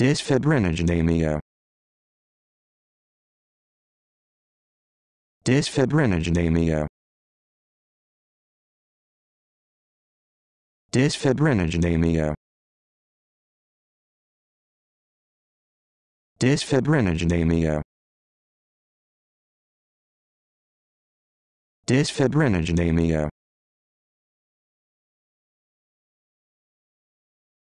Dysfibrinogenemia. Dysfibrinogenemia. Dysfibrinogenemia. Dysfibrinogenemia. Dysfibrinogenemia.